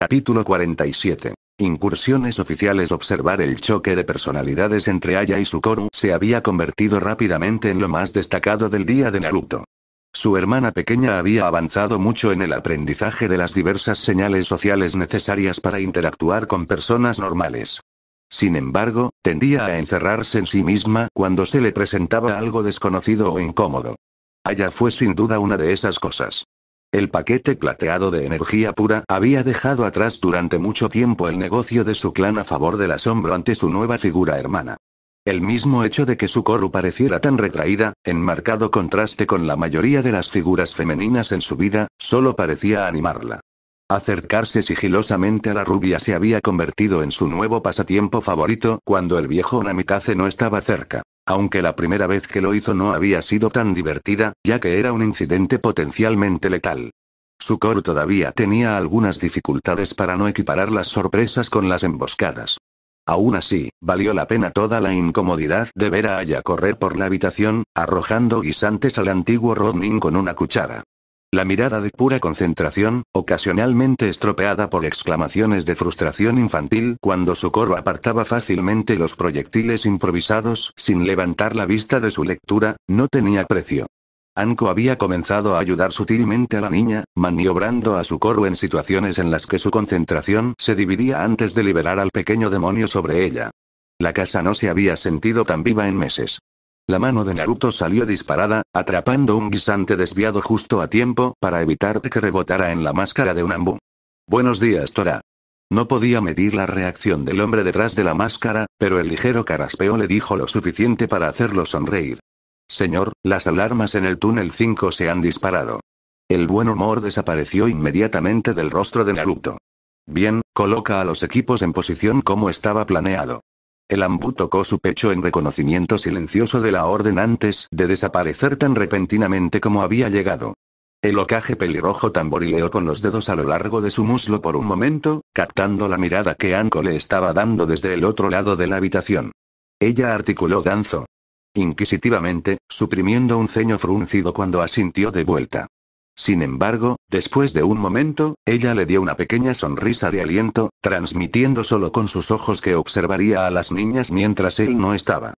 Capítulo 47. Incursiones oficiales Observar el choque de personalidades entre Aya y Sukoru se había convertido rápidamente en lo más destacado del día de Naruto. Su hermana pequeña había avanzado mucho en el aprendizaje de las diversas señales sociales necesarias para interactuar con personas normales. Sin embargo, tendía a encerrarse en sí misma cuando se le presentaba algo desconocido o incómodo. Allá fue sin duda una de esas cosas. El paquete plateado de energía pura había dejado atrás durante mucho tiempo el negocio de su clan a favor del asombro ante su nueva figura hermana. El mismo hecho de que su coru pareciera tan retraída, en marcado contraste con la mayoría de las figuras femeninas en su vida, solo parecía animarla. Acercarse sigilosamente a la rubia se había convertido en su nuevo pasatiempo favorito cuando el viejo Namikaze no estaba cerca. Aunque la primera vez que lo hizo no había sido tan divertida, ya que era un incidente potencialmente letal. su coro todavía tenía algunas dificultades para no equiparar las sorpresas con las emboscadas. Aún así, valió la pena toda la incomodidad de ver a Aya correr por la habitación, arrojando guisantes al antiguo Rodnin con una cuchara. La mirada de pura concentración, ocasionalmente estropeada por exclamaciones de frustración infantil cuando su coro apartaba fácilmente los proyectiles improvisados sin levantar la vista de su lectura, no tenía precio. Anko había comenzado a ayudar sutilmente a la niña, maniobrando a su coro en situaciones en las que su concentración se dividía antes de liberar al pequeño demonio sobre ella. La casa no se había sentido tan viva en meses. La mano de Naruto salió disparada, atrapando un guisante desviado justo a tiempo para evitar que rebotara en la máscara de un ambú. Buenos días, Tora. No podía medir la reacción del hombre detrás de la máscara, pero el ligero caraspeo le dijo lo suficiente para hacerlo sonreír. Señor, las alarmas en el túnel 5 se han disparado. El buen humor desapareció inmediatamente del rostro de Naruto. Bien, coloca a los equipos en posición como estaba planeado. El ambu tocó su pecho en reconocimiento silencioso de la orden antes de desaparecer tan repentinamente como había llegado. El ocaje pelirrojo tamborileó con los dedos a lo largo de su muslo por un momento, captando la mirada que Anko le estaba dando desde el otro lado de la habitación. Ella articuló danzo. Inquisitivamente, suprimiendo un ceño fruncido cuando asintió de vuelta. Sin embargo, después de un momento, ella le dio una pequeña sonrisa de aliento, transmitiendo solo con sus ojos que observaría a las niñas mientras él no estaba.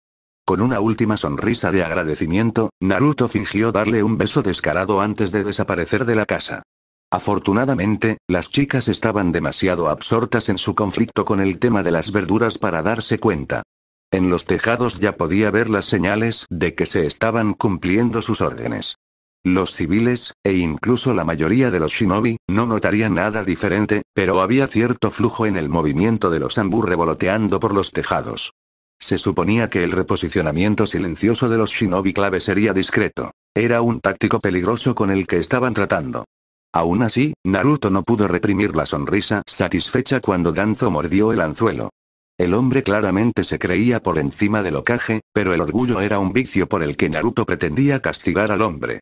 Con una última sonrisa de agradecimiento, Naruto fingió darle un beso descarado antes de desaparecer de la casa. Afortunadamente, las chicas estaban demasiado absortas en su conflicto con el tema de las verduras para darse cuenta. En los tejados ya podía ver las señales de que se estaban cumpliendo sus órdenes. Los civiles, e incluso la mayoría de los shinobi, no notarían nada diferente, pero había cierto flujo en el movimiento de los ambú revoloteando por los tejados. Se suponía que el reposicionamiento silencioso de los shinobi clave sería discreto. Era un táctico peligroso con el que estaban tratando. Aún así, Naruto no pudo reprimir la sonrisa satisfecha cuando Danzo mordió el anzuelo. El hombre claramente se creía por encima del ocaje, pero el orgullo era un vicio por el que Naruto pretendía castigar al hombre.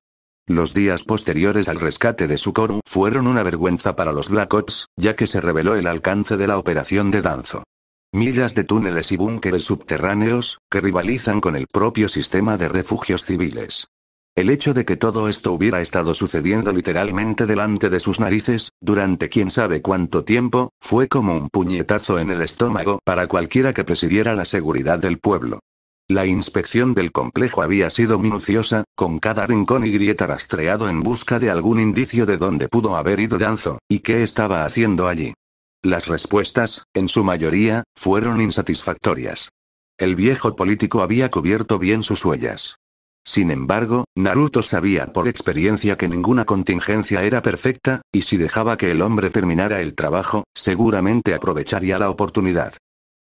Los días posteriores al rescate de Sukoru fueron una vergüenza para los Black Ops, ya que se reveló el alcance de la operación de Danzo. Millas de túneles y búnkeres subterráneos, que rivalizan con el propio sistema de refugios civiles. El hecho de que todo esto hubiera estado sucediendo literalmente delante de sus narices, durante quién sabe cuánto tiempo, fue como un puñetazo en el estómago para cualquiera que presidiera la seguridad del pueblo. La inspección del complejo había sido minuciosa, con cada rincón y grieta rastreado en busca de algún indicio de dónde pudo haber ido Danzo, y qué estaba haciendo allí. Las respuestas, en su mayoría, fueron insatisfactorias. El viejo político había cubierto bien sus huellas. Sin embargo, Naruto sabía por experiencia que ninguna contingencia era perfecta, y si dejaba que el hombre terminara el trabajo, seguramente aprovecharía la oportunidad.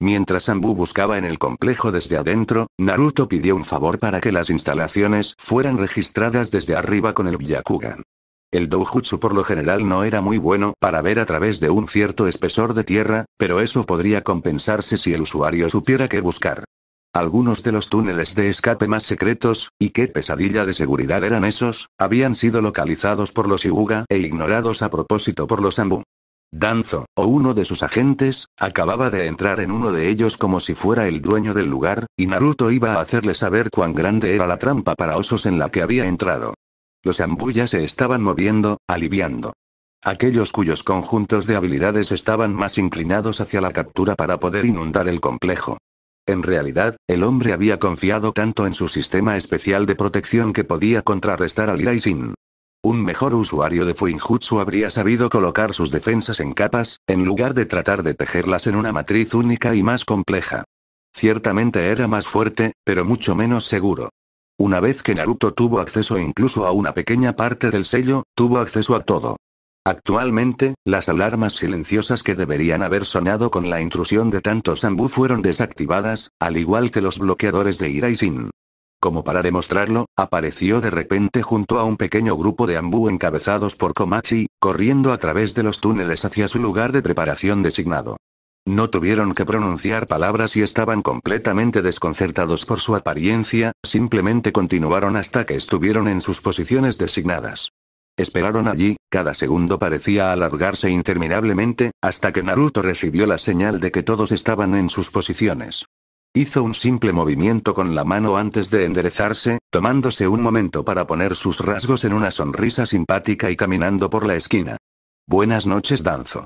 Mientras Ambu buscaba en el complejo desde adentro, Naruto pidió un favor para que las instalaciones fueran registradas desde arriba con el Byakugan. El doujutsu por lo general no era muy bueno para ver a través de un cierto espesor de tierra, pero eso podría compensarse si el usuario supiera qué buscar. Algunos de los túneles de escape más secretos, y qué pesadilla de seguridad eran esos, habían sido localizados por los Iuga e ignorados a propósito por los Ambu. Danzo, o uno de sus agentes, acababa de entrar en uno de ellos como si fuera el dueño del lugar, y Naruto iba a hacerle saber cuán grande era la trampa para osos en la que había entrado. Los ambuyas se estaban moviendo, aliviando. Aquellos cuyos conjuntos de habilidades estaban más inclinados hacia la captura para poder inundar el complejo. En realidad, el hombre había confiado tanto en su sistema especial de protección que podía contrarrestar al Iraisin. Un mejor usuario de Fuinjutsu habría sabido colocar sus defensas en capas, en lugar de tratar de tejerlas en una matriz única y más compleja. Ciertamente era más fuerte, pero mucho menos seguro. Una vez que Naruto tuvo acceso incluso a una pequeña parte del sello, tuvo acceso a todo. Actualmente, las alarmas silenciosas que deberían haber sonado con la intrusión de tanto Sambu fueron desactivadas, al igual que los bloqueadores de Ira como para demostrarlo, apareció de repente junto a un pequeño grupo de ambú encabezados por Komachi, corriendo a través de los túneles hacia su lugar de preparación designado. No tuvieron que pronunciar palabras y estaban completamente desconcertados por su apariencia, simplemente continuaron hasta que estuvieron en sus posiciones designadas. Esperaron allí, cada segundo parecía alargarse interminablemente, hasta que Naruto recibió la señal de que todos estaban en sus posiciones. Hizo un simple movimiento con la mano antes de enderezarse, tomándose un momento para poner sus rasgos en una sonrisa simpática y caminando por la esquina. Buenas noches, Danzo.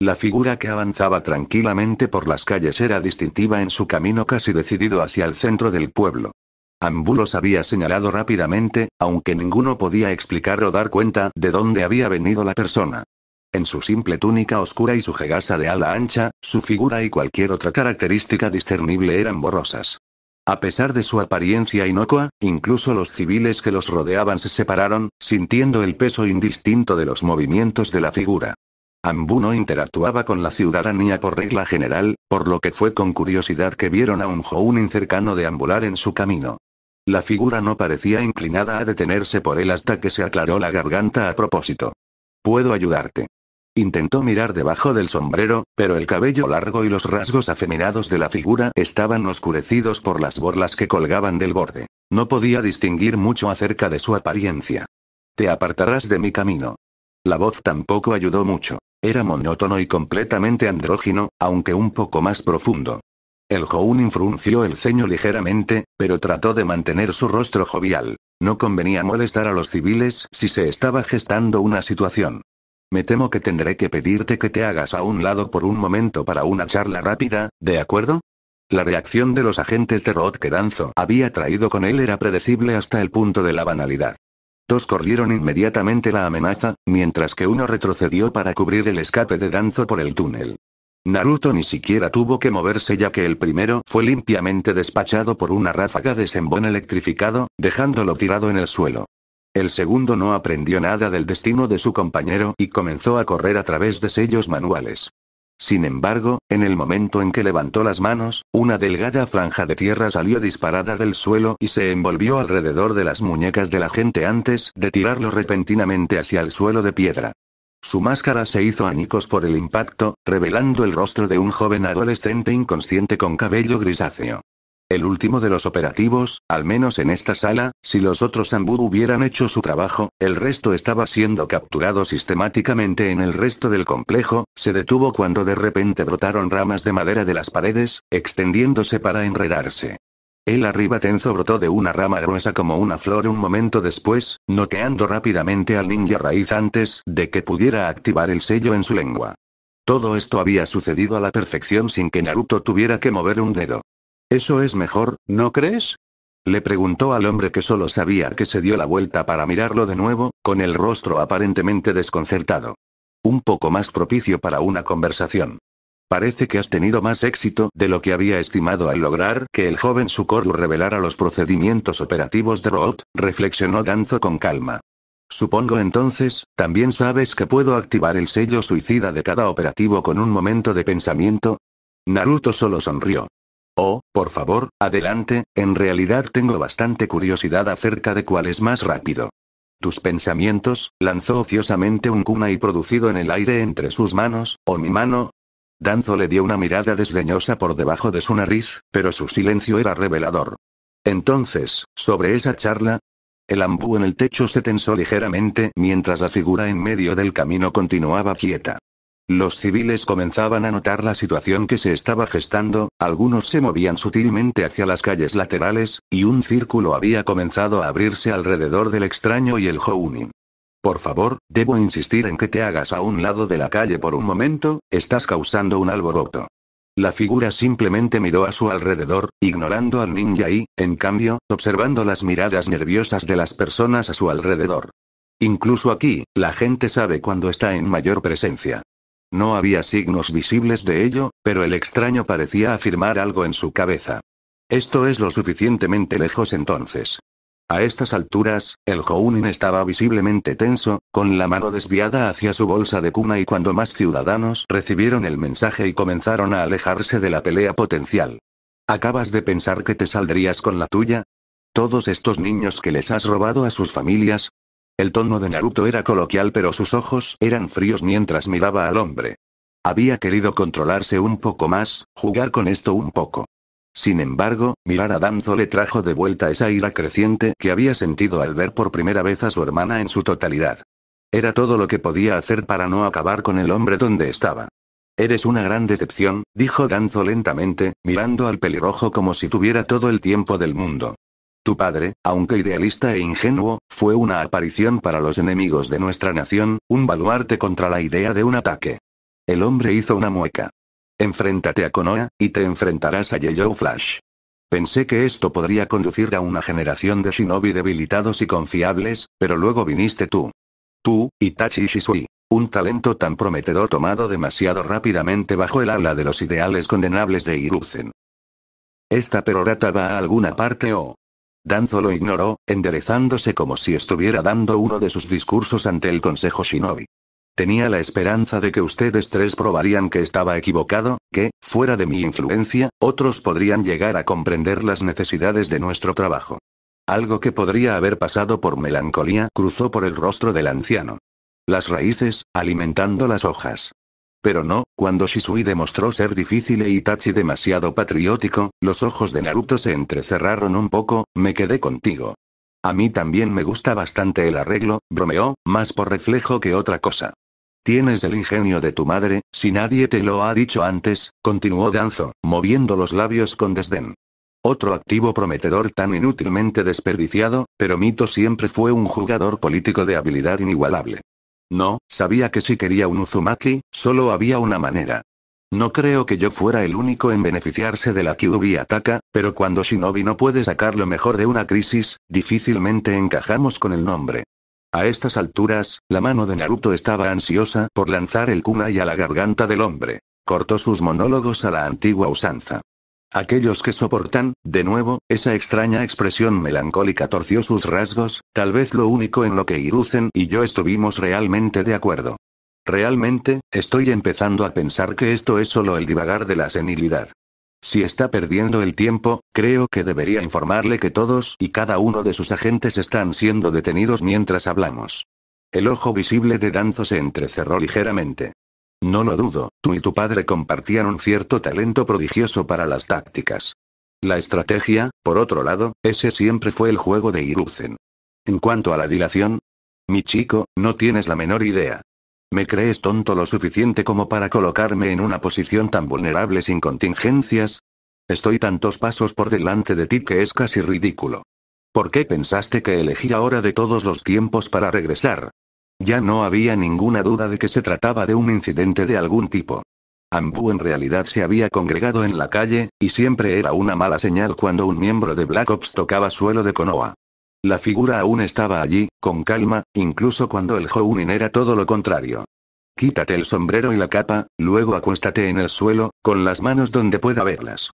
La figura que avanzaba tranquilamente por las calles era distintiva en su camino casi decidido hacia el centro del pueblo. Ambulos había señalado rápidamente, aunque ninguno podía explicar o dar cuenta de dónde había venido la persona. En su simple túnica oscura y su jegasa de ala ancha, su figura y cualquier otra característica discernible eran borrosas. A pesar de su apariencia inocua, incluso los civiles que los rodeaban se separaron, sintiendo el peso indistinto de los movimientos de la figura. Ambuno no interactuaba con la ciudadanía por regla general, por lo que fue con curiosidad que vieron a un Jounin cercano ambular en su camino. La figura no parecía inclinada a detenerse por él hasta que se aclaró la garganta a propósito. Puedo ayudarte. Intentó mirar debajo del sombrero, pero el cabello largo y los rasgos afeminados de la figura estaban oscurecidos por las borlas que colgaban del borde. No podía distinguir mucho acerca de su apariencia. Te apartarás de mi camino. La voz tampoco ayudó mucho. Era monótono y completamente andrógino, aunque un poco más profundo. El joven frunció el ceño ligeramente, pero trató de mantener su rostro jovial. No convenía molestar a los civiles si se estaba gestando una situación. Me temo que tendré que pedirte que te hagas a un lado por un momento para una charla rápida, ¿de acuerdo? La reacción de los agentes de Rod que Danzo había traído con él era predecible hasta el punto de la banalidad. Dos corrieron inmediatamente la amenaza, mientras que uno retrocedió para cubrir el escape de Danzo por el túnel. Naruto ni siquiera tuvo que moverse ya que el primero fue limpiamente despachado por una ráfaga de sembón electrificado, dejándolo tirado en el suelo. El segundo no aprendió nada del destino de su compañero y comenzó a correr a través de sellos manuales. Sin embargo, en el momento en que levantó las manos, una delgada franja de tierra salió disparada del suelo y se envolvió alrededor de las muñecas de la gente antes de tirarlo repentinamente hacia el suelo de piedra. Su máscara se hizo añicos por el impacto, revelando el rostro de un joven adolescente inconsciente con cabello grisáceo. El último de los operativos, al menos en esta sala, si los otros ambú hubieran hecho su trabajo, el resto estaba siendo capturado sistemáticamente en el resto del complejo, se detuvo cuando de repente brotaron ramas de madera de las paredes, extendiéndose para enredarse. El arriba tenso brotó de una rama gruesa como una flor un momento después, noqueando rápidamente al ninja raíz antes de que pudiera activar el sello en su lengua. Todo esto había sucedido a la perfección sin que Naruto tuviera que mover un dedo. Eso es mejor, ¿no crees? Le preguntó al hombre que solo sabía que se dio la vuelta para mirarlo de nuevo, con el rostro aparentemente desconcertado. Un poco más propicio para una conversación. Parece que has tenido más éxito de lo que había estimado al lograr que el joven Sukoru revelara los procedimientos operativos de Roth, reflexionó Danzo con calma. Supongo entonces, también sabes que puedo activar el sello suicida de cada operativo con un momento de pensamiento. Naruto solo sonrió. Oh, por favor, adelante, en realidad tengo bastante curiosidad acerca de cuál es más rápido. Tus pensamientos, lanzó ociosamente un cuna y producido en el aire entre sus manos, o mi mano. Danzo le dio una mirada desdeñosa por debajo de su nariz, pero su silencio era revelador. Entonces, sobre esa charla, el ambú en el techo se tensó ligeramente mientras la figura en medio del camino continuaba quieta. Los civiles comenzaban a notar la situación que se estaba gestando, algunos se movían sutilmente hacia las calles laterales, y un círculo había comenzado a abrirse alrededor del extraño y el Hounin. Por favor, debo insistir en que te hagas a un lado de la calle por un momento, estás causando un alboroto. La figura simplemente miró a su alrededor, ignorando al ninja y, en cambio, observando las miradas nerviosas de las personas a su alrededor. Incluso aquí, la gente sabe cuando está en mayor presencia. No había signos visibles de ello, pero el extraño parecía afirmar algo en su cabeza. Esto es lo suficientemente lejos entonces. A estas alturas, el Hounin estaba visiblemente tenso, con la mano desviada hacia su bolsa de cuna y cuando más ciudadanos recibieron el mensaje y comenzaron a alejarse de la pelea potencial. ¿Acabas de pensar que te saldrías con la tuya? Todos estos niños que les has robado a sus familias, el tono de Naruto era coloquial pero sus ojos eran fríos mientras miraba al hombre. Había querido controlarse un poco más, jugar con esto un poco. Sin embargo, mirar a Danzo le trajo de vuelta esa ira creciente que había sentido al ver por primera vez a su hermana en su totalidad. Era todo lo que podía hacer para no acabar con el hombre donde estaba. Eres una gran decepción, dijo Danzo lentamente, mirando al pelirrojo como si tuviera todo el tiempo del mundo. Tu padre, aunque idealista e ingenuo, fue una aparición para los enemigos de nuestra nación, un baluarte contra la idea de un ataque. El hombre hizo una mueca. Enfréntate a Konoha, y te enfrentarás a Yellow Flash. Pensé que esto podría conducir a una generación de shinobi debilitados y confiables, pero luego viniste tú. Tú, Itachi Shisui. Un talento tan prometedor tomado demasiado rápidamente bajo el ala de los ideales condenables de Hiruzen. Esta perorata va a alguna parte o, Danzo lo ignoró, enderezándose como si estuviera dando uno de sus discursos ante el Consejo Shinobi. Tenía la esperanza de que ustedes tres probarían que estaba equivocado, que, fuera de mi influencia, otros podrían llegar a comprender las necesidades de nuestro trabajo. Algo que podría haber pasado por melancolía cruzó por el rostro del anciano. Las raíces, alimentando las hojas. Pero no, cuando Shisui demostró ser difícil e Itachi demasiado patriótico, los ojos de Naruto se entrecerraron un poco, me quedé contigo. A mí también me gusta bastante el arreglo, bromeó, más por reflejo que otra cosa. Tienes el ingenio de tu madre, si nadie te lo ha dicho antes, continuó Danzo, moviendo los labios con desdén. Otro activo prometedor tan inútilmente desperdiciado, pero Mito siempre fue un jugador político de habilidad inigualable. No, sabía que si quería un Uzumaki, solo había una manera. No creo que yo fuera el único en beneficiarse de la Kyuubi Ataka, pero cuando Shinobi no puede sacar lo mejor de una crisis, difícilmente encajamos con el nombre. A estas alturas, la mano de Naruto estaba ansiosa por lanzar el kunai a la garganta del hombre. Cortó sus monólogos a la antigua usanza. Aquellos que soportan, de nuevo, esa extraña expresión melancólica torció sus rasgos, tal vez lo único en lo que irucen y yo estuvimos realmente de acuerdo. Realmente, estoy empezando a pensar que esto es solo el divagar de la senilidad. Si está perdiendo el tiempo, creo que debería informarle que todos y cada uno de sus agentes están siendo detenidos mientras hablamos. El ojo visible de Danzo se entrecerró ligeramente. No lo dudo, tú y tu padre compartían un cierto talento prodigioso para las tácticas. La estrategia, por otro lado, ese siempre fue el juego de Irusen. En cuanto a la dilación, mi chico, no tienes la menor idea. Me crees tonto lo suficiente como para colocarme en una posición tan vulnerable sin contingencias, Estoy tantos pasos por delante de ti que es casi ridículo. ¿Por qué pensaste que elegí ahora de todos los tiempos para regresar? Ya no había ninguna duda de que se trataba de un incidente de algún tipo. Ambu en realidad se había congregado en la calle, y siempre era una mala señal cuando un miembro de Black Ops tocaba suelo de Konoha. La figura aún estaba allí, con calma, incluso cuando el Hounin era todo lo contrario. Quítate el sombrero y la capa, luego acuéstate en el suelo, con las manos donde pueda verlas.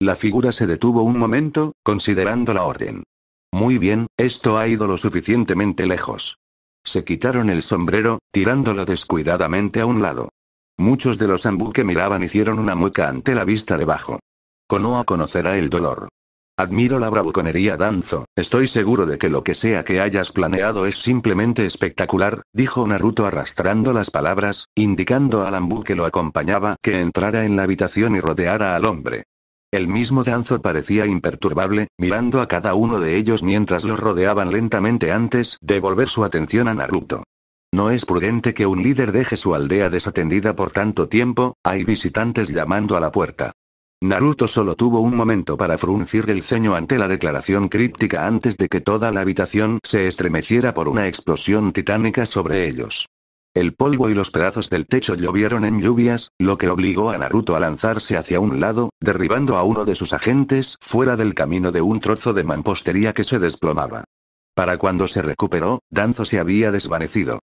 La figura se detuvo un momento, considerando la orden. Muy bien, esto ha ido lo suficientemente lejos. Se quitaron el sombrero, tirándolo descuidadamente a un lado. Muchos de los ambú que miraban hicieron una mueca ante la vista debajo. Konoha conocerá el dolor. Admiro la bravuconería Danzo, estoy seguro de que lo que sea que hayas planeado es simplemente espectacular, dijo Naruto arrastrando las palabras, indicando al Ambu que lo acompañaba que entrara en la habitación y rodeara al hombre. El mismo Danzo parecía imperturbable, mirando a cada uno de ellos mientras los rodeaban lentamente antes de volver su atención a Naruto. No es prudente que un líder deje su aldea desatendida por tanto tiempo, hay visitantes llamando a la puerta. Naruto solo tuvo un momento para fruncir el ceño ante la declaración críptica antes de que toda la habitación se estremeciera por una explosión titánica sobre ellos. El polvo y los pedazos del techo llovieron en lluvias, lo que obligó a Naruto a lanzarse hacia un lado, derribando a uno de sus agentes fuera del camino de un trozo de mampostería que se desplomaba. Para cuando se recuperó, Danzo se había desvanecido.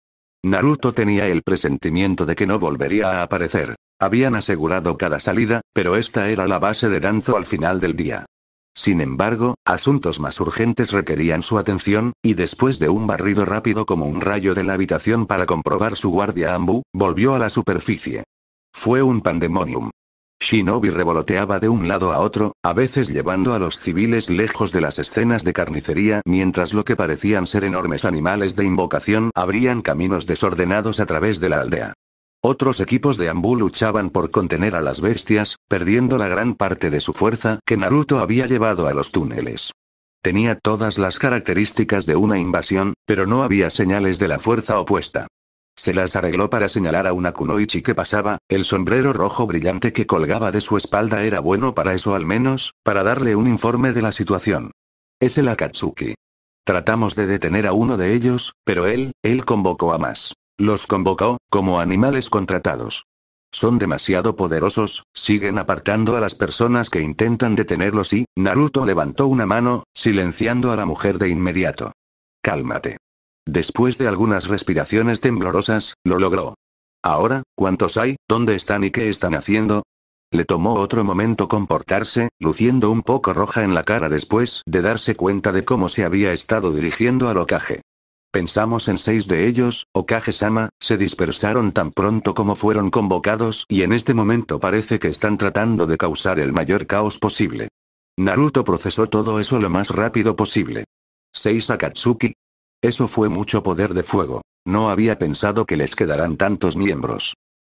Naruto tenía el presentimiento de que no volvería a aparecer. Habían asegurado cada salida, pero esta era la base de Danzo al final del día. Sin embargo, asuntos más urgentes requerían su atención, y después de un barrido rápido como un rayo de la habitación para comprobar su guardia Ambu, volvió a la superficie. Fue un pandemonium. Shinobi revoloteaba de un lado a otro, a veces llevando a los civiles lejos de las escenas de carnicería, mientras lo que parecían ser enormes animales de invocación abrían caminos desordenados a través de la aldea. Otros equipos de Ambú luchaban por contener a las bestias, perdiendo la gran parte de su fuerza que Naruto había llevado a los túneles. Tenía todas las características de una invasión, pero no había señales de la fuerza opuesta. Se las arregló para señalar a una kunoichi que pasaba, el sombrero rojo brillante que colgaba de su espalda era bueno para eso al menos, para darle un informe de la situación. Es el Akatsuki. Tratamos de detener a uno de ellos, pero él, él convocó a más. Los convocó, como animales contratados. Son demasiado poderosos, siguen apartando a las personas que intentan detenerlos y, Naruto levantó una mano, silenciando a la mujer de inmediato. Cálmate. Después de algunas respiraciones temblorosas, lo logró. Ahora, ¿cuántos hay? ¿Dónde están y qué están haciendo? Le tomó otro momento comportarse, luciendo un poco roja en la cara después de darse cuenta de cómo se había estado dirigiendo al ocaje. Pensamos en seis de ellos, Okage-sama, se dispersaron tan pronto como fueron convocados y en este momento parece que están tratando de causar el mayor caos posible. Naruto procesó todo eso lo más rápido posible. ¿Seis Akatsuki. Eso fue mucho poder de fuego. No había pensado que les quedaran tantos miembros.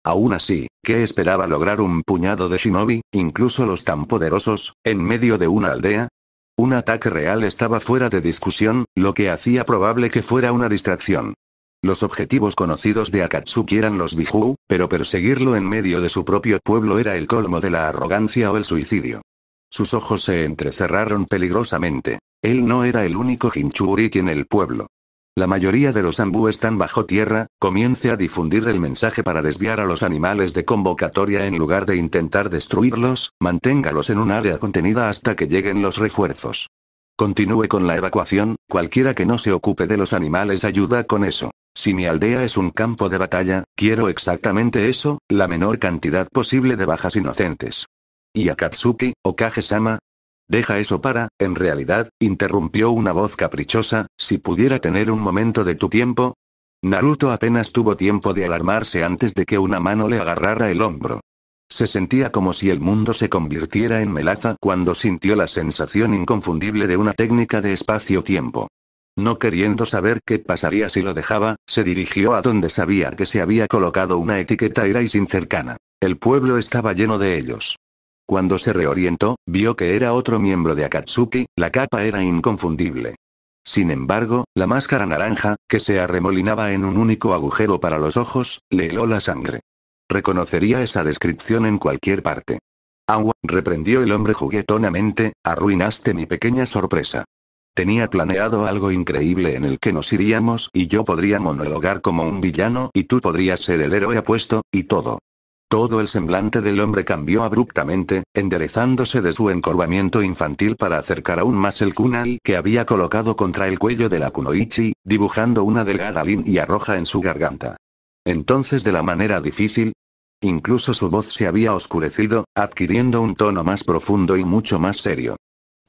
Aún así, ¿qué esperaba lograr un puñado de shinobi, incluso los tan poderosos, en medio de una aldea? Un ataque real estaba fuera de discusión, lo que hacía probable que fuera una distracción. Los objetivos conocidos de Akatsuki eran los Biju, pero perseguirlo en medio de su propio pueblo era el colmo de la arrogancia o el suicidio. Sus ojos se entrecerraron peligrosamente. Él no era el único Jinchuriki en el pueblo. La mayoría de los ambú están bajo tierra, comience a difundir el mensaje para desviar a los animales de convocatoria en lugar de intentar destruirlos, manténgalos en un área contenida hasta que lleguen los refuerzos. Continúe con la evacuación, cualquiera que no se ocupe de los animales ayuda con eso. Si mi aldea es un campo de batalla, quiero exactamente eso, la menor cantidad posible de bajas inocentes. Y Akatsuki, Okage-sama, Deja eso para, en realidad, interrumpió una voz caprichosa, si pudiera tener un momento de tu tiempo. Naruto apenas tuvo tiempo de alarmarse antes de que una mano le agarrara el hombro. Se sentía como si el mundo se convirtiera en melaza cuando sintió la sensación inconfundible de una técnica de espacio-tiempo. No queriendo saber qué pasaría si lo dejaba, se dirigió a donde sabía que se había colocado una etiqueta era sin cercana. El pueblo estaba lleno de ellos. Cuando se reorientó, vio que era otro miembro de Akatsuki, la capa era inconfundible. Sin embargo, la máscara naranja, que se arremolinaba en un único agujero para los ojos, le heló la sangre. Reconocería esa descripción en cualquier parte. Agua, reprendió el hombre juguetonamente, arruinaste mi pequeña sorpresa. Tenía planeado algo increíble en el que nos iríamos y yo podría monologar como un villano y tú podrías ser el héroe apuesto, y todo. Todo el semblante del hombre cambió abruptamente, enderezándose de su encorvamiento infantil para acercar aún más el kunai que había colocado contra el cuello de la kunoichi, dibujando una delgada línea arroja en su garganta. Entonces de la manera difícil, incluso su voz se había oscurecido, adquiriendo un tono más profundo y mucho más serio.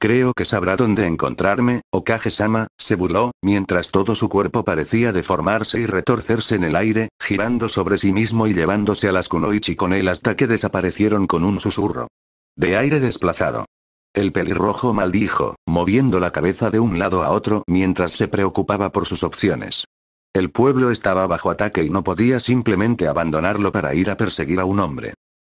Creo que sabrá dónde encontrarme, Okage-sama, se burló, mientras todo su cuerpo parecía deformarse y retorcerse en el aire, girando sobre sí mismo y llevándose a las kunoichi con él hasta que desaparecieron con un susurro. De aire desplazado. El pelirrojo maldijo, moviendo la cabeza de un lado a otro mientras se preocupaba por sus opciones. El pueblo estaba bajo ataque y no podía simplemente abandonarlo para ir a perseguir a un hombre.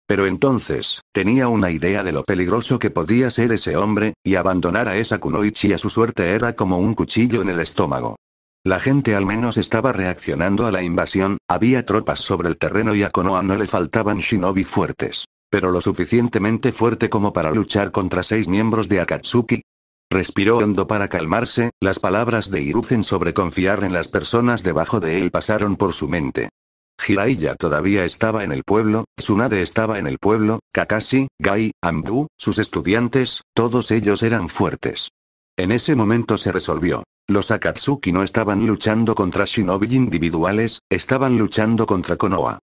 Pero entonces, tenía una idea de lo peligroso que podía ser ese hombre, y abandonar a esa Kunoichi a su suerte era como un cuchillo en el estómago. La gente al menos estaba reaccionando a la invasión, había tropas sobre el terreno y a Konoha no le faltaban shinobi fuertes. Pero lo suficientemente fuerte como para luchar contra seis miembros de Akatsuki. Respiró hondo para calmarse, las palabras de Hiruzen sobre confiar en las personas debajo de él pasaron por su mente. Hiraiya todavía estaba en el pueblo, Tsunade estaba en el pueblo, Kakashi, Gai, Ambu, sus estudiantes, todos ellos eran fuertes. En ese momento se resolvió. Los Akatsuki no estaban luchando contra shinobi individuales, estaban luchando contra Konoha.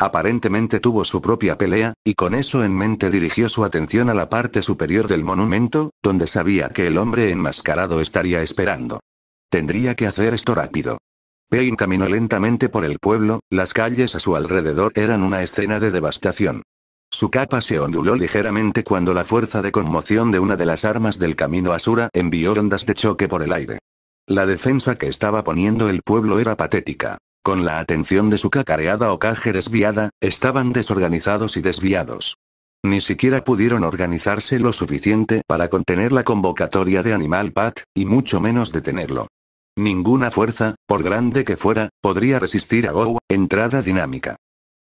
Aparentemente tuvo su propia pelea, y con eso en mente dirigió su atención a la parte superior del monumento, donde sabía que el hombre enmascarado estaría esperando. Tendría que hacer esto rápido. Payne caminó lentamente por el pueblo, las calles a su alrededor eran una escena de devastación. Su capa se onduló ligeramente cuando la fuerza de conmoción de una de las armas del camino Asura envió ondas de choque por el aire. La defensa que estaba poniendo el pueblo era patética. Con la atención de su cacareada o caje desviada, estaban desorganizados y desviados. Ni siquiera pudieron organizarse lo suficiente para contener la convocatoria de Animal Pat, y mucho menos detenerlo. Ninguna fuerza, por grande que fuera, podría resistir a Gou, entrada dinámica.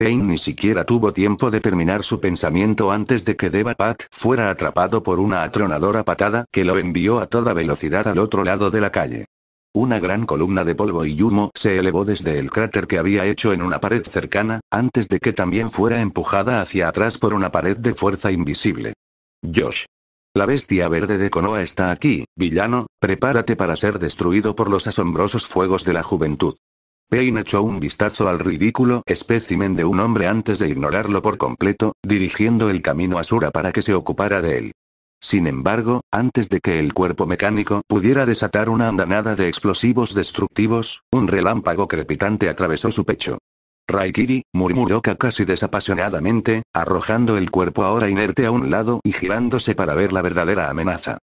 Ain ni siquiera tuvo tiempo de terminar su pensamiento antes de que Deva Pat fuera atrapado por una atronadora patada que lo envió a toda velocidad al otro lado de la calle. Una gran columna de polvo y humo se elevó desde el cráter que había hecho en una pared cercana, antes de que también fuera empujada hacia atrás por una pared de fuerza invisible. Josh, la bestia verde de Konoha está aquí, villano, prepárate para ser destruido por los asombrosos fuegos de la juventud. Pain echó un vistazo al ridículo espécimen de un hombre antes de ignorarlo por completo, dirigiendo el camino a Sura para que se ocupara de él. Sin embargo, antes de que el cuerpo mecánico pudiera desatar una andanada de explosivos destructivos, un relámpago crepitante atravesó su pecho. Raikiri, murmuró Kakashi desapasionadamente, arrojando el cuerpo ahora inerte a un lado y girándose para ver la verdadera amenaza.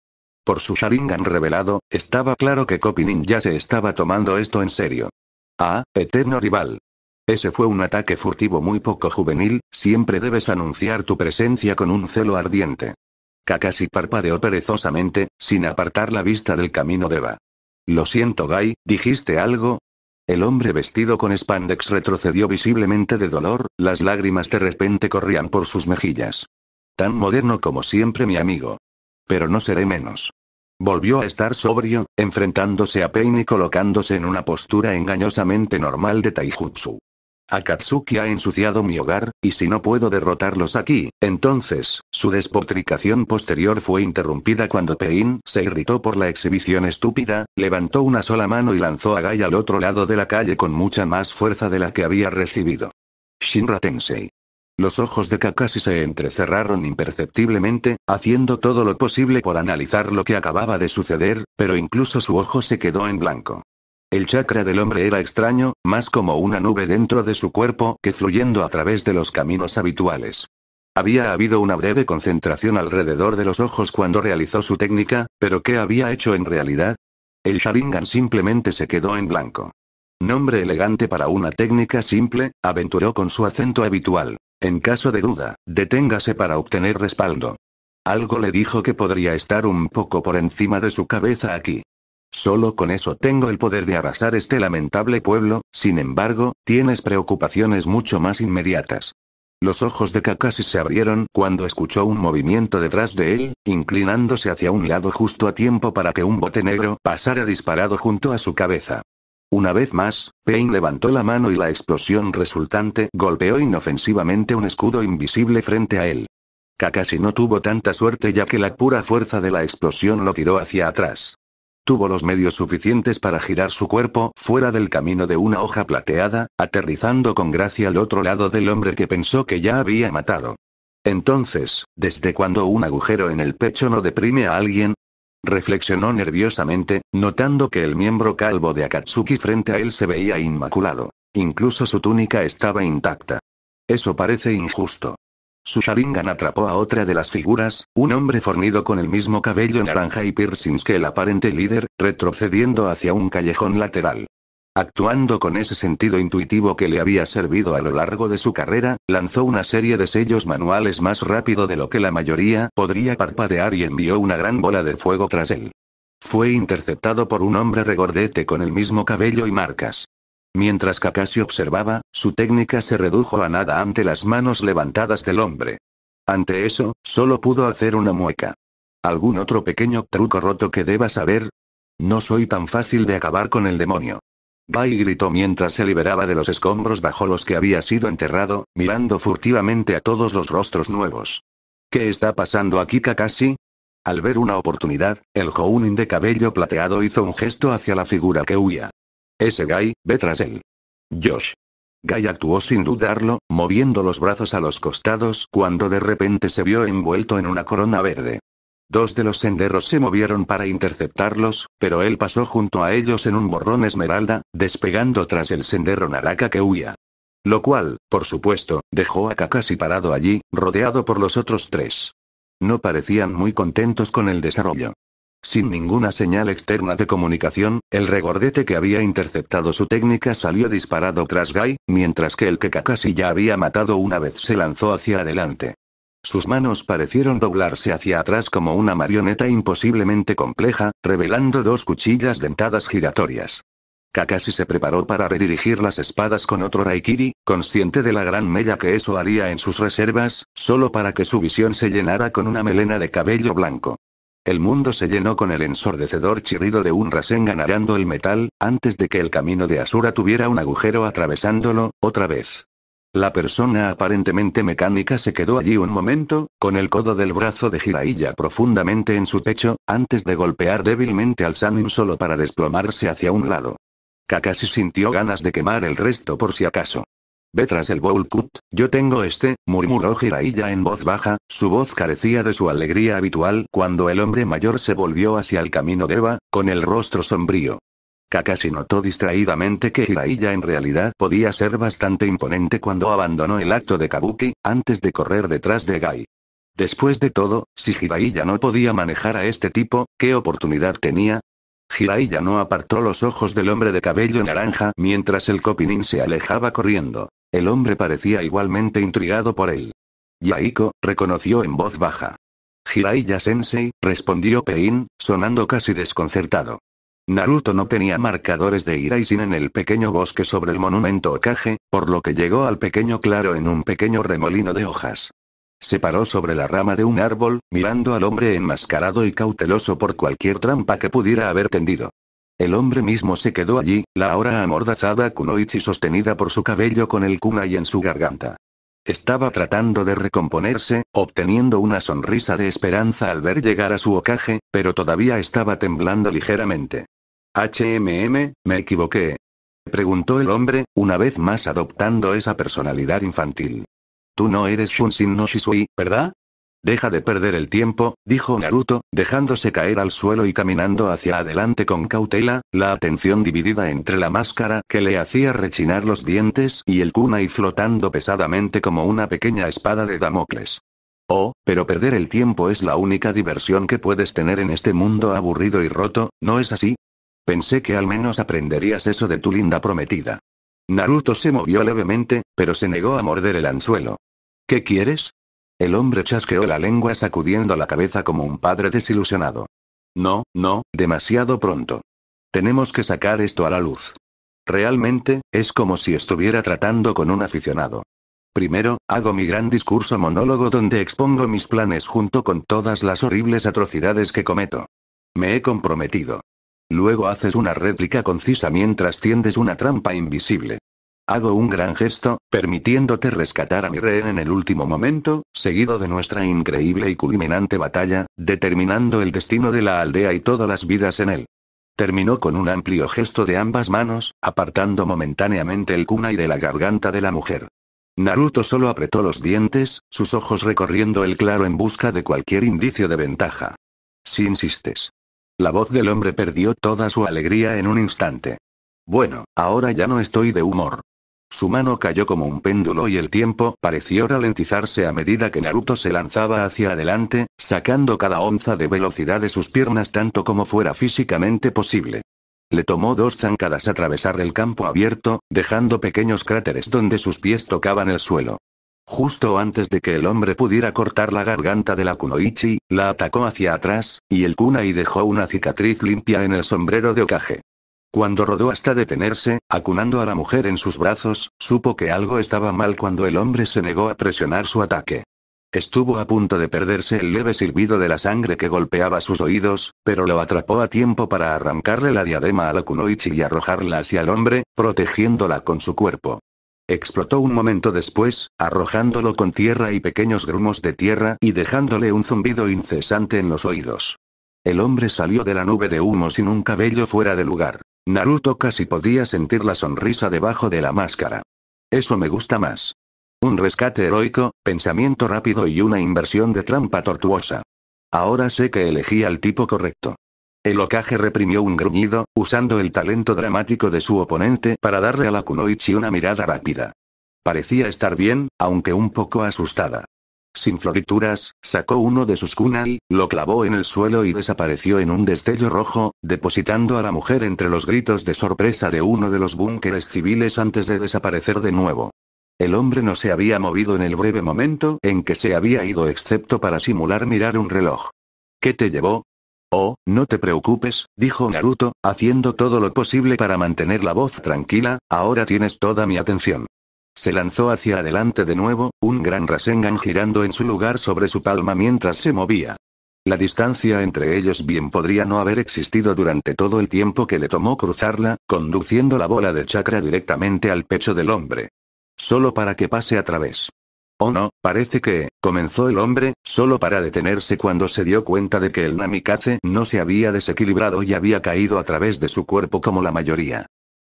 Por su Sharingan revelado, estaba claro que Kopinin ya se estaba tomando esto en serio. Ah, eterno rival. Ese fue un ataque furtivo muy poco juvenil, siempre debes anunciar tu presencia con un celo ardiente. Kakashi parpadeó perezosamente, sin apartar la vista del camino de Eva. Lo siento Gai, dijiste algo, el hombre vestido con spandex retrocedió visiblemente de dolor, las lágrimas de repente corrían por sus mejillas. Tan moderno como siempre mi amigo. Pero no seré menos. Volvió a estar sobrio, enfrentándose a Payne y colocándose en una postura engañosamente normal de taijutsu. Akatsuki ha ensuciado mi hogar, y si no puedo derrotarlos aquí, entonces, su despotricación posterior fue interrumpida cuando Pein se irritó por la exhibición estúpida, levantó una sola mano y lanzó a Gai al otro lado de la calle con mucha más fuerza de la que había recibido. Shinra Tensei. Los ojos de Kakashi se entrecerraron imperceptiblemente, haciendo todo lo posible por analizar lo que acababa de suceder, pero incluso su ojo se quedó en blanco. El chakra del hombre era extraño, más como una nube dentro de su cuerpo que fluyendo a través de los caminos habituales. Había habido una breve concentración alrededor de los ojos cuando realizó su técnica, pero ¿qué había hecho en realidad? El Sharingan simplemente se quedó en blanco. Nombre elegante para una técnica simple, aventuró con su acento habitual. En caso de duda, deténgase para obtener respaldo. Algo le dijo que podría estar un poco por encima de su cabeza aquí. Solo con eso tengo el poder de arrasar este lamentable pueblo, sin embargo, tienes preocupaciones mucho más inmediatas. Los ojos de Kakashi se abrieron cuando escuchó un movimiento detrás de él, inclinándose hacia un lado justo a tiempo para que un bote negro pasara disparado junto a su cabeza. Una vez más, Pain levantó la mano y la explosión resultante golpeó inofensivamente un escudo invisible frente a él. Kakashi no tuvo tanta suerte ya que la pura fuerza de la explosión lo tiró hacia atrás. Tuvo los medios suficientes para girar su cuerpo fuera del camino de una hoja plateada, aterrizando con gracia al otro lado del hombre que pensó que ya había matado. Entonces, ¿desde cuando un agujero en el pecho no deprime a alguien? Reflexionó nerviosamente, notando que el miembro calvo de Akatsuki frente a él se veía inmaculado. Incluso su túnica estaba intacta. Eso parece injusto. Su Sharingan atrapó a otra de las figuras, un hombre fornido con el mismo cabello naranja y piercings que el aparente líder, retrocediendo hacia un callejón lateral. Actuando con ese sentido intuitivo que le había servido a lo largo de su carrera, lanzó una serie de sellos manuales más rápido de lo que la mayoría podría parpadear y envió una gran bola de fuego tras él. Fue interceptado por un hombre regordete con el mismo cabello y marcas. Mientras Kakashi observaba, su técnica se redujo a nada ante las manos levantadas del hombre. Ante eso, solo pudo hacer una mueca. ¿Algún otro pequeño truco roto que deba saber? No soy tan fácil de acabar con el demonio. Bai gritó mientras se liberaba de los escombros bajo los que había sido enterrado, mirando furtivamente a todos los rostros nuevos. ¿Qué está pasando aquí Kakashi? Al ver una oportunidad, el Jounin de cabello plateado hizo un gesto hacia la figura que huía. Ese Guy, ve tras él. Josh. Guy actuó sin dudarlo, moviendo los brazos a los costados cuando de repente se vio envuelto en una corona verde. Dos de los senderos se movieron para interceptarlos, pero él pasó junto a ellos en un borrón esmeralda, despegando tras el sendero naraka que huía. Lo cual, por supuesto, dejó a Kakashi parado allí, rodeado por los otros tres. No parecían muy contentos con el desarrollo. Sin ninguna señal externa de comunicación, el regordete que había interceptado su técnica salió disparado tras Gai, mientras que el que Kakashi ya había matado una vez se lanzó hacia adelante. Sus manos parecieron doblarse hacia atrás como una marioneta imposiblemente compleja, revelando dos cuchillas dentadas giratorias. Kakashi se preparó para redirigir las espadas con otro Raikiri, consciente de la gran mella que eso haría en sus reservas, solo para que su visión se llenara con una melena de cabello blanco. El mundo se llenó con el ensordecedor chirrido de un Rasengan arando el metal, antes de que el camino de Asura tuviera un agujero atravesándolo, otra vez. La persona aparentemente mecánica se quedó allí un momento, con el codo del brazo de Jiraiya profundamente en su pecho, antes de golpear débilmente al Sanin solo para desplomarse hacia un lado. Kakashi sintió ganas de quemar el resto por si acaso. Ve tras el bowl Cut, yo tengo este, murmuró Jiraiya en voz baja, su voz carecía de su alegría habitual cuando el hombre mayor se volvió hacia el camino de Eva, con el rostro sombrío. Kakashi notó distraídamente que Jiraiya en realidad podía ser bastante imponente cuando abandonó el acto de Kabuki, antes de correr detrás de Gai. Después de todo, si Jiraiya no podía manejar a este tipo, ¿qué oportunidad tenía? Jiraiya no apartó los ojos del hombre de cabello naranja mientras el Kopinin se alejaba corriendo. El hombre parecía igualmente intrigado por él. Yaiko, reconoció en voz baja. Jiraiya sensei, respondió Pein, sonando casi desconcertado. Naruto no tenía marcadores de ira sin en el pequeño bosque sobre el monumento Okage, por lo que llegó al pequeño claro en un pequeño remolino de hojas. Se paró sobre la rama de un árbol, mirando al hombre enmascarado y cauteloso por cualquier trampa que pudiera haber tendido. El hombre mismo se quedó allí, la hora amordazada Kunoichi sostenida por su cabello con el kunai en su garganta. Estaba tratando de recomponerse, obteniendo una sonrisa de esperanza al ver llegar a su ocaje, pero todavía estaba temblando ligeramente. HMM, me equivoqué. Preguntó el hombre, una vez más adoptando esa personalidad infantil. Tú no eres Shunshin no Shisui, ¿verdad? Deja de perder el tiempo, dijo Naruto, dejándose caer al suelo y caminando hacia adelante con cautela, la atención dividida entre la máscara que le hacía rechinar los dientes y el kunai flotando pesadamente como una pequeña espada de Damocles. Oh, pero perder el tiempo es la única diversión que puedes tener en este mundo aburrido y roto, ¿no es así? Pensé que al menos aprenderías eso de tu linda prometida. Naruto se movió levemente, pero se negó a morder el anzuelo. ¿Qué quieres? El hombre chasqueó la lengua sacudiendo la cabeza como un padre desilusionado. No, no, demasiado pronto. Tenemos que sacar esto a la luz. Realmente, es como si estuviera tratando con un aficionado. Primero, hago mi gran discurso monólogo donde expongo mis planes junto con todas las horribles atrocidades que cometo. Me he comprometido. Luego haces una réplica concisa mientras tiendes una trampa invisible. Hago un gran gesto, permitiéndote rescatar a mi rehén en el último momento, seguido de nuestra increíble y culminante batalla, determinando el destino de la aldea y todas las vidas en él. Terminó con un amplio gesto de ambas manos, apartando momentáneamente el kunai de la garganta de la mujer. Naruto solo apretó los dientes, sus ojos recorriendo el claro en busca de cualquier indicio de ventaja. Si insistes. La voz del hombre perdió toda su alegría en un instante. Bueno, ahora ya no estoy de humor. Su mano cayó como un péndulo y el tiempo pareció ralentizarse a medida que Naruto se lanzaba hacia adelante, sacando cada onza de velocidad de sus piernas tanto como fuera físicamente posible. Le tomó dos zancadas atravesar el campo abierto, dejando pequeños cráteres donde sus pies tocaban el suelo. Justo antes de que el hombre pudiera cortar la garganta de la Kunoichi, la atacó hacia atrás, y el kunai dejó una cicatriz limpia en el sombrero de Okage. Cuando rodó hasta detenerse, acunando a la mujer en sus brazos, supo que algo estaba mal cuando el hombre se negó a presionar su ataque. Estuvo a punto de perderse el leve silbido de la sangre que golpeaba sus oídos, pero lo atrapó a tiempo para arrancarle la diadema a la kunoichi y arrojarla hacia el hombre, protegiéndola con su cuerpo. Explotó un momento después, arrojándolo con tierra y pequeños grumos de tierra y dejándole un zumbido incesante en los oídos. El hombre salió de la nube de humo sin un cabello fuera de lugar. Naruto casi podía sentir la sonrisa debajo de la máscara. Eso me gusta más. Un rescate heroico, pensamiento rápido y una inversión de trampa tortuosa. Ahora sé que elegí al tipo correcto. El Okage reprimió un gruñido, usando el talento dramático de su oponente para darle a la Kunoichi una mirada rápida. Parecía estar bien, aunque un poco asustada sin florituras, sacó uno de sus kunai, lo clavó en el suelo y desapareció en un destello rojo, depositando a la mujer entre los gritos de sorpresa de uno de los búnkeres civiles antes de desaparecer de nuevo. El hombre no se había movido en el breve momento en que se había ido excepto para simular mirar un reloj. ¿Qué te llevó? Oh, no te preocupes, dijo Naruto, haciendo todo lo posible para mantener la voz tranquila, ahora tienes toda mi atención. Se lanzó hacia adelante de nuevo, un gran Rasengan girando en su lugar sobre su palma mientras se movía. La distancia entre ellos bien podría no haber existido durante todo el tiempo que le tomó cruzarla, conduciendo la bola de chakra directamente al pecho del hombre. Solo para que pase a través. Oh no, parece que, comenzó el hombre, solo para detenerse cuando se dio cuenta de que el namikaze no se había desequilibrado y había caído a través de su cuerpo como la mayoría.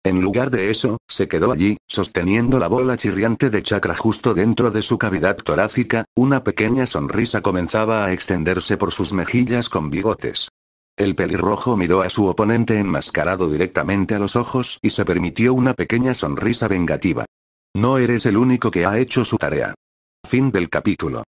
En lugar de eso, se quedó allí, sosteniendo la bola chirriante de chakra justo dentro de su cavidad torácica, una pequeña sonrisa comenzaba a extenderse por sus mejillas con bigotes. El pelirrojo miró a su oponente enmascarado directamente a los ojos y se permitió una pequeña sonrisa vengativa. No eres el único que ha hecho su tarea. Fin del capítulo.